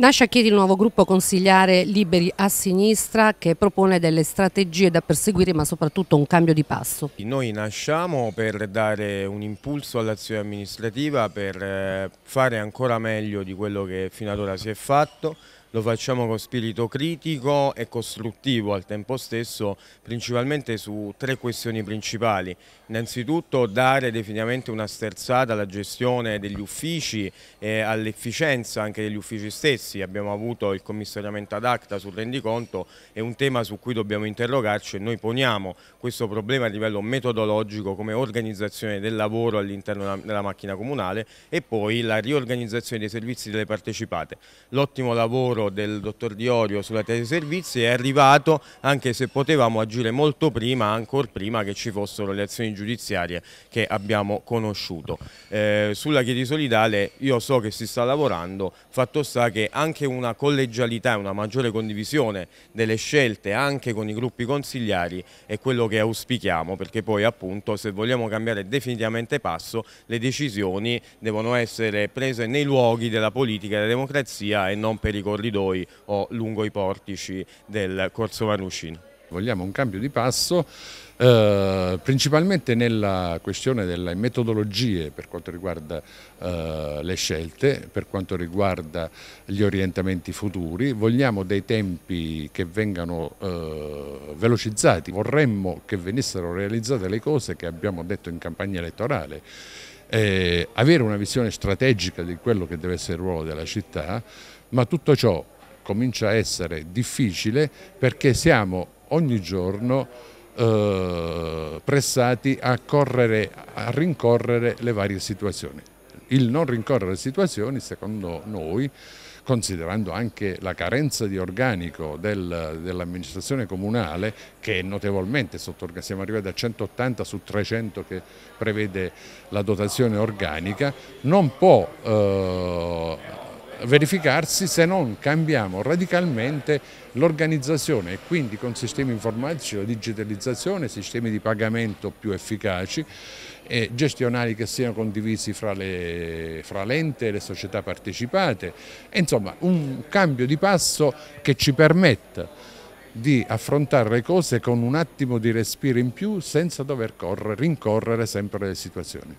Nasce a Chieti il nuovo gruppo consigliare Liberi a Sinistra che propone delle strategie da perseguire ma soprattutto un cambio di passo. Noi nasciamo per dare un impulso all'azione amministrativa, per eh, fare ancora meglio di quello che fino ad ora si è fatto lo facciamo con spirito critico e costruttivo al tempo stesso, principalmente su tre questioni principali. Innanzitutto dare definitivamente una sterzata alla gestione degli uffici e all'efficienza anche degli uffici stessi. Abbiamo avuto il commissariamento ad acta sul rendiconto, è un tema su cui dobbiamo interrogarci e noi poniamo questo problema a livello metodologico come organizzazione del lavoro all'interno della macchina comunale e poi la riorganizzazione dei servizi delle partecipate. L'ottimo lavoro lavoro del dottor Diorio sulla servizi è arrivato anche se potevamo agire molto prima, ancora prima che ci fossero le azioni giudiziarie che abbiamo conosciuto. Eh, sulla Chiedi Solidale io so che si sta lavorando, fatto sta che anche una collegialità e una maggiore condivisione delle scelte anche con i gruppi consigliari è quello che auspichiamo perché poi appunto se vogliamo cambiare definitivamente passo le decisioni devono essere prese nei luoghi della politica e della democrazia e non per i corridoi corridoi o lungo i portici del Corso Vanuscino. Vogliamo un cambio di passo eh, principalmente nella questione delle metodologie per quanto riguarda eh, le scelte, per quanto riguarda gli orientamenti futuri. Vogliamo dei tempi che vengano eh, velocizzati, vorremmo che venissero realizzate le cose che abbiamo detto in campagna elettorale eh, avere una visione strategica di quello che deve essere il ruolo della città, ma tutto ciò comincia a essere difficile perché siamo ogni giorno eh, pressati a, correre, a rincorrere le varie situazioni il non rincorrere situazioni, secondo noi, considerando anche la carenza di organico del, dell'amministrazione comunale che è notevolmente sotto siamo arrivati a 180 su 300 che prevede la dotazione organica, non può eh, verificarsi se non cambiamo radicalmente l'organizzazione e quindi con sistemi informatici, la digitalizzazione, sistemi di pagamento più efficaci e gestionali che siano condivisi fra l'ente fra e le società partecipate. E insomma, un cambio di passo che ci permetta di affrontare le cose con un attimo di respiro in più senza dover correre, rincorrere sempre le situazioni.